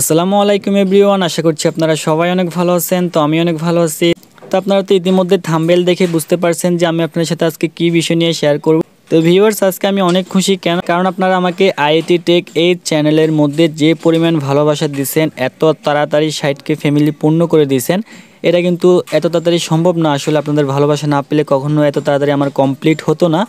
আসসালামু আলাইকুম এভরিওয়ান আশা করছি আপনারা সবাই অনেক ভালো আছেন তো আমি অনেক ভালো আছি তো আপনারা তো ইতিমধ্যে থাম্বেল দেখে বুঝতে পারছেন যে আমি আপনার সাথে আজকে কি বিষয় নিয়ে শেয়ার করব তো ভিউয়ার্স আজকে আমি অনেক খুশি কেন কারণ আপনারা আমাকে আইআইটি টেক এই চ্যানেলের মধ্যে যে পরিমাণ ভালোবাসা দিছেন এত তাড়াতাড়ি সাইটকে ফ্যামিলি পূর্ণ করে দিয়েছেন এটা কিন্তু এত তাড়াতাড়ি সম্ভব না আসলে আপনাদের ভালোবাসা না পেলে কখনো এত তাড়াতাড়ি আমার কমপ্লিট হতো না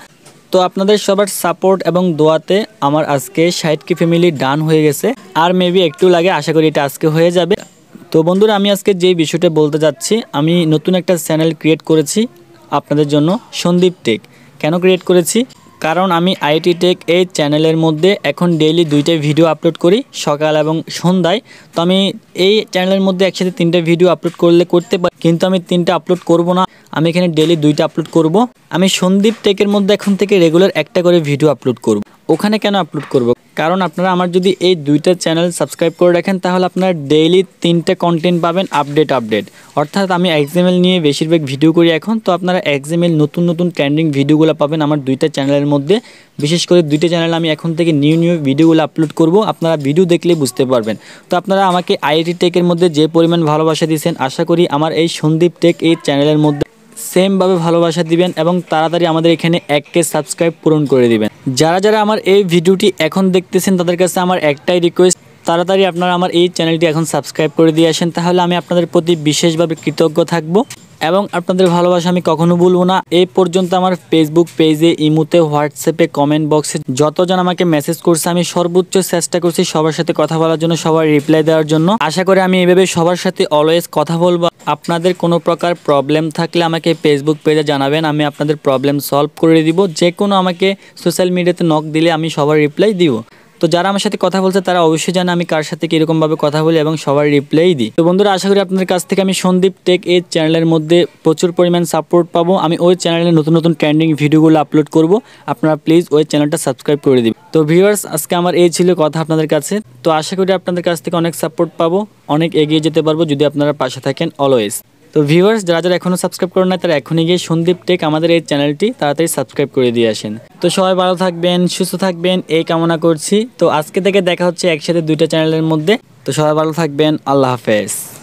তো আপনাদের সবার সাপোর্ট এবং দোয়াতে আমার আজকে ষাট কি ফ্যামিলি ডান হয়ে গেছে আর মেবি একটু লাগে আশা করি এটা আজকে হয়ে যাবে তো বন্ধুরা আমি আজকে যে বিষয়টা বলতে যাচ্ছি আমি নতুন একটা চ্যানেল ক্রিয়েট করেছি আপনাদের জন্য সন্দীপ টেক কেন ক্রিয়েট করেছি কারণ আমি আইটি টেক এই চ্যানেলের মধ্যে এখন ডেইলি দুইটা ভিডিও আপলোড করি সকাল এবং সন্ধ্যায় তো আমি এই চ্যানেলের মধ্যে একসাথে তিনটা ভিডিও আপলোড করলে করতে পারি কিন্তু আমি তিনটা আপলোড করব না আমি এখানে ডেলি দুইটা আপলোড করব। আমি সন্দীপ টেকের মধ্যে এখন থেকে রেগুলার একটা করে ভিডিও আপলোড করব। ওখানে কেন আপলোড করব। কারণ আপনারা আমার যদি এই দুইটা চ্যানেল সাবস্ক্রাইব করে রাখেন তাহলে আপনারা ডেইলি তিনটে কন্টেন্ট পাবেন আপডেট আপডেট অর্থাৎ আমি এক্সিমেল নিয়ে বেশিরভাগ ভিডিও করি এখন তো আপনারা এক্সিমেল নতুন নতুন ট্রেন্ডিং ভিডিওগুলো পাবেন আমার দুইটা চ্যানেলের মধ্যে বিশেষ করে দুইটা চ্যানেল আমি এখন থেকে নিউ নিউ ভিডিওগুলো আপলোড করব আপনারা ভিডিও দেখলে বুঝতে পারবেন তো আপনারা আমাকে আইআইটি টেকের মধ্যে যে পরিমাণ ভালোবাসা দিয়েছেন আশা করি আমার এই সন্দীপ টেক এই চ্যানেলের মধ্যে সেমভাবে ভালোবাসা দিবেন এবং তাড়াতাড়ি আমাদের এখানে এককে সাবস্ক্রাইব পূরণ করে দিবেন যারা যারা আমার এই ভিডিওটি এখন দেখতেছেন তাদের কাছে আমার একটাই রিকোয়েস্ট তাড়াতাড়ি আপনারা আমার এই চ্যানেলটি এখন সাবস্ক্রাইব করে দিয়ে আসেন তাহলে আমি আপনাদের প্রতি বিশেষভাবে কৃতজ্ঞ থাকব এবং আপনাদের ভালোবাসা আমি কখনো বলবো না এই পর্যন্ত আমার ফেসবুক পেজে ইমুতে হোয়াটসঅ্যাপে কমেন্ট বক্সে যতজন আমাকে মেসেজ করছে আমি সর্বোচ্চ চেষ্টা করছি সবার সাথে কথা বলার জন্য সবার রিপ্লাই দেওয়ার জন্য আশা করি আমি এভাবে সবার সাথে অলওয়েজ কথা বলবো আপনাদের কোনো প্রকার প্রবলেম থাকলে আমাকে ফেসবুক পেজে জানাবেন আমি আপনাদের প্রবলেম সলভ করে দিব যে কোনো আমাকে সোশ্যাল মিডিয়াতে নক দিলে আমি সবার রিপ্লাই দিব তো যারা আমার সাথে কথা বলছে তারা অবশ্যই জানে আমি কার সাথে কীরকমভাবে কথা বলি এবং সবার রিপ্লাই দিই তো বন্ধুরা আশা করি আপনাদের কাছ থেকে আমি সন্দীপ টেক এই চ্যানেলের মধ্যে প্রচুর পরিমাণ সাপোর্ট পাবো আমি ওই চ্যানেলে নতুন নতুন ট্রেন্ডিং ভিডিওগুলো আপলোড করব আপনারা প্লিজ ওই চ্যানেলটা সাবস্ক্রাইব করে দিবেন তো ভিউয়ার্স আজকে আমার এই ছিল কথা আপনাদের কাছে তো আশা করি আপনাদের কাছ থেকে অনেক সাপোর্ট পাবো অনেক এগিয়ে যেতে পারবো যদি আপনারা পাশে থাকেন অলওয়েজ তো ভিউয়ার্স যারা যারা এখনও সাবস্ক্রাইব করেন না তারা এখনই গিয়ে সন্দীপ টেক আমাদের এই চ্যানেলটি তাড়াতাড়ি সাবস্ক্রাইব করে দিয়ে আসেন তো সবাই ভালো থাকবেন সুস্থ থাকবেন এই কামনা করছি তো আজকে থেকে দেখা হচ্ছে একসাথে দুইটা চ্যানেলের মধ্যে তো সবাই ভালো থাকবেন আল্লাহ হাফেজ